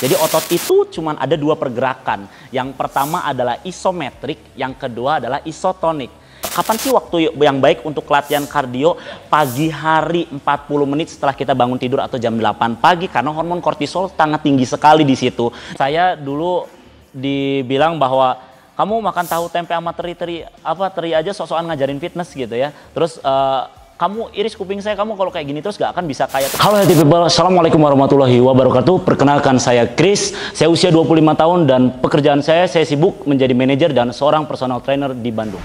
Jadi otot itu cuma ada dua pergerakan. Yang pertama adalah isometrik, yang kedua adalah isotonik. Kapan sih waktu yang baik untuk latihan kardio? Pagi hari 40 menit setelah kita bangun tidur atau jam 8 pagi karena hormon kortisol sangat tinggi sekali di situ. Saya dulu dibilang bahwa kamu makan tahu tempe sama teri-teri apa teri aja sok ngajarin fitness gitu ya. Terus uh, kamu iris kuping saya, kamu kalau kayak gini terus gak akan bisa kaya. Halo healthy people, Assalamualaikum warahmatullahi wabarakatuh. Perkenalkan saya Chris, saya usia 25 tahun dan pekerjaan saya, saya sibuk menjadi manajer dan seorang personal trainer di Bandung.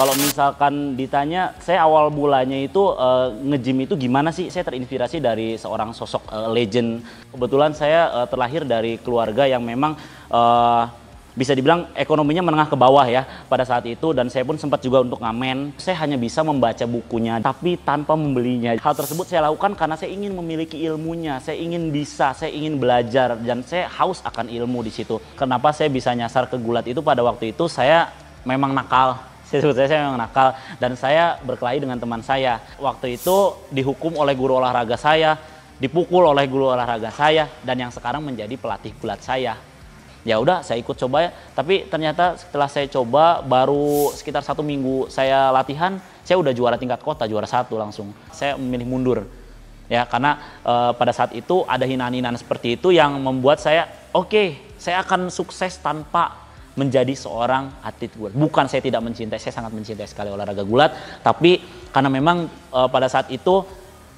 Kalau misalkan ditanya, saya awal bulannya itu uh, nge-gym itu gimana sih? Saya terinspirasi dari seorang sosok uh, legend. Kebetulan saya uh, terlahir dari keluarga yang memang uh, bisa dibilang ekonominya menengah ke bawah ya pada saat itu dan saya pun sempat juga untuk ngamen saya hanya bisa membaca bukunya tapi tanpa membelinya hal tersebut saya lakukan karena saya ingin memiliki ilmunya saya ingin bisa saya ingin belajar dan saya haus akan ilmu di situ kenapa saya bisa nyasar ke gulat itu pada waktu itu saya memang nakal saya sebut saya memang nakal dan saya berkelahi dengan teman saya waktu itu dihukum oleh guru olahraga saya dipukul oleh guru olahraga saya dan yang sekarang menjadi pelatih gulat saya ya udah saya ikut coba ya tapi ternyata setelah saya coba baru sekitar satu minggu saya latihan saya udah juara tingkat kota juara satu langsung saya memilih mundur ya karena e, pada saat itu ada hinaan-hinaan seperti itu yang membuat saya oke okay, saya akan sukses tanpa menjadi seorang atlet gulat bukan saya tidak mencintai saya sangat mencintai sekali olahraga gulat tapi karena memang e, pada saat itu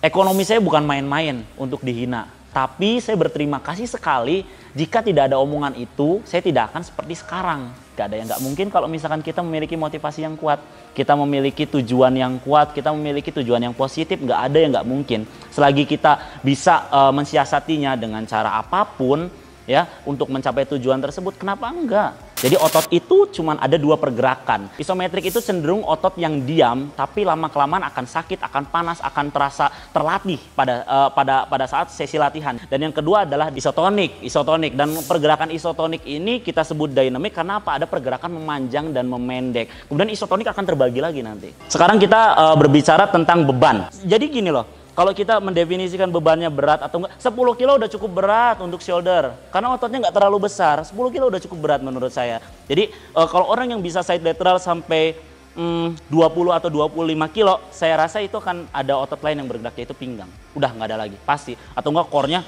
ekonomi saya bukan main-main untuk dihina tapi saya berterima kasih sekali jika tidak ada omongan itu, saya tidak akan seperti sekarang. Gak ada yang gak mungkin kalau misalkan kita memiliki motivasi yang kuat, kita memiliki tujuan yang kuat, kita memiliki tujuan yang positif, nggak ada yang nggak mungkin. Selagi kita bisa uh, mensiasatinya dengan cara apapun, ya untuk mencapai tujuan tersebut, kenapa enggak? Jadi otot itu cuma ada dua pergerakan. Isometrik itu cenderung otot yang diam tapi lama-kelamaan akan sakit, akan panas, akan terasa terlatih pada uh, pada pada saat sesi latihan. Dan yang kedua adalah isotonik, isotonik dan pergerakan isotonik ini kita sebut dynamic karena apa? Ada pergerakan memanjang dan memendek. Kemudian isotonik akan terbagi lagi nanti. Sekarang kita uh, berbicara tentang beban. Jadi gini loh, kalau kita mendefinisikan bebannya berat atau enggak, 10 kilo udah cukup berat untuk shoulder. Karena ototnya nggak terlalu besar, 10 kilo udah cukup berat menurut saya. Jadi uh, kalau orang yang bisa side lateral sampai um, mm, 20 atau 25 kilo, saya rasa itu akan ada otot lain yang bergerak yaitu pinggang. Udah nggak ada lagi, pasti. Atau enggak core-nya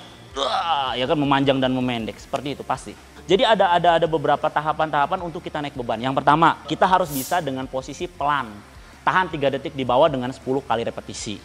ya kan memanjang dan memendek seperti itu pasti. Jadi ada ada ada beberapa tahapan-tahapan untuk kita naik beban. Yang pertama, kita harus bisa dengan posisi pelan. Tahan 3 detik di bawah dengan 10 kali repetisi.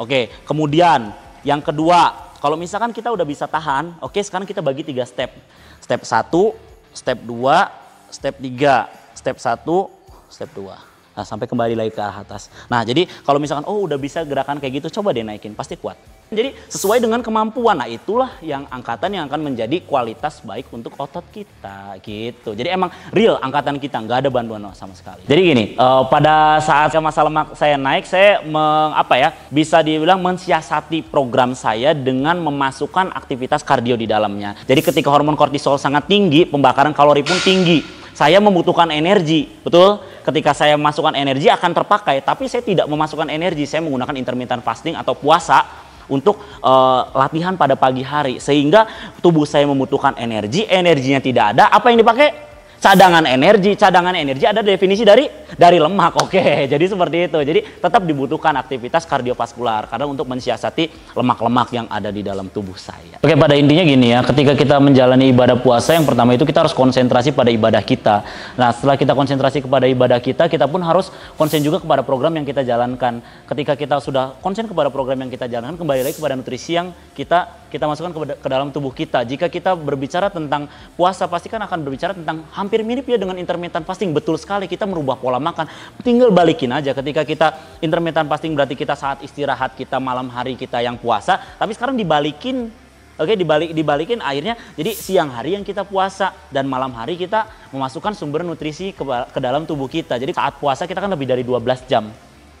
Oke, kemudian yang kedua, kalau misalkan kita udah bisa tahan, oke sekarang kita bagi tiga step. Step satu, step dua, step tiga, step satu, step dua, Nah, sampai kembali lagi ke atas. Nah, jadi kalau misalkan oh udah bisa gerakan kayak gitu, coba deh naikin, pasti kuat. Jadi sesuai dengan kemampuan. Nah itulah yang angkatan yang akan menjadi kualitas baik untuk otot kita gitu. Jadi emang real angkatan kita nggak ada bantuan sama sekali. Jadi gini, uh, pada saat masa lemak saya naik, saya meng, apa ya bisa dibilang mensiasati program saya dengan memasukkan aktivitas kardio di dalamnya. Jadi ketika hormon kortisol sangat tinggi, pembakaran kalori pun tinggi saya membutuhkan energi, betul? Ketika saya masukkan energi akan terpakai, tapi saya tidak memasukkan energi. Saya menggunakan intermittent fasting atau puasa untuk uh, latihan pada pagi hari sehingga tubuh saya membutuhkan energi, energinya tidak ada, apa yang dipakai? cadangan energi. Cadangan energi ada definisi dari dari lemak. Oke, jadi seperti itu. Jadi tetap dibutuhkan aktivitas kardiovaskular karena untuk mensiasati lemak-lemak yang ada di dalam tubuh saya. Oke, pada intinya gini ya, ketika kita menjalani ibadah puasa yang pertama itu kita harus konsentrasi pada ibadah kita. Nah, setelah kita konsentrasi kepada ibadah kita, kita pun harus konsen juga kepada program yang kita jalankan. Ketika kita sudah konsen kepada program yang kita jalankan, kembali lagi kepada nutrisi yang kita kita masukkan ke, dalam tubuh kita. Jika kita berbicara tentang puasa, pasti kan akan berbicara tentang hampir hampir mirip ya dengan intermittent fasting. Betul sekali kita merubah pola makan. Tinggal balikin aja ketika kita intermittent fasting berarti kita saat istirahat kita malam hari kita yang puasa, tapi sekarang dibalikin Oke, dibalik dibalikin akhirnya jadi siang hari yang kita puasa dan malam hari kita memasukkan sumber nutrisi ke, ke dalam tubuh kita. Jadi saat puasa kita kan lebih dari 12 jam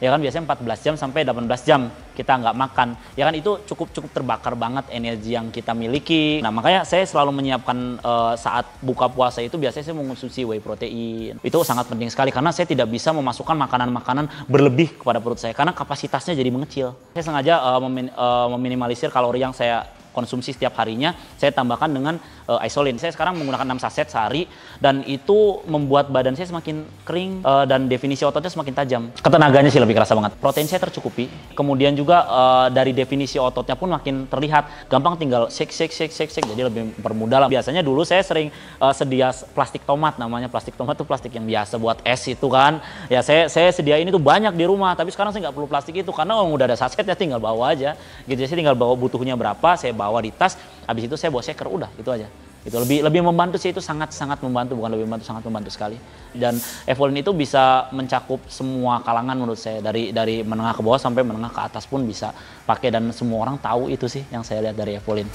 ya kan biasanya 14 jam sampai 18 jam kita nggak makan ya kan itu cukup cukup terbakar banget energi yang kita miliki nah makanya saya selalu menyiapkan uh, saat buka puasa itu biasanya saya mengonsumsi whey protein itu sangat penting sekali karena saya tidak bisa memasukkan makanan-makanan berlebih kepada perut saya karena kapasitasnya jadi mengecil saya sengaja uh, memin uh, meminimalisir kalori yang saya konsumsi setiap harinya saya tambahkan dengan uh, isolin. Saya sekarang menggunakan 6 saset sehari dan itu membuat badan saya semakin kering uh, dan definisi ototnya semakin tajam. Ketenaganya sih lebih kerasa banget. Protein saya tercukupi. Kemudian juga uh, dari definisi ototnya pun makin terlihat. Gampang tinggal shake shake shake shake shake jadi lebih permudah lah. Biasanya dulu saya sering uh, sedia plastik tomat namanya. Plastik tomat tuh plastik yang biasa buat es itu kan. Ya saya saya sedia ini tuh banyak di rumah tapi sekarang saya nggak perlu plastik itu karena udah ada sasetnya tinggal bawa aja. Gitu ya, saya tinggal bawa butuhnya berapa saya bawa di tas habis itu saya bawa seker udah itu aja itu lebih lebih membantu sih itu sangat sangat membantu bukan lebih membantu sangat membantu sekali dan Evolin itu bisa mencakup semua kalangan menurut saya dari dari menengah ke bawah sampai menengah ke atas pun bisa pakai dan semua orang tahu itu sih yang saya lihat dari Evolin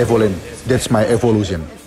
Evolin that's my evolution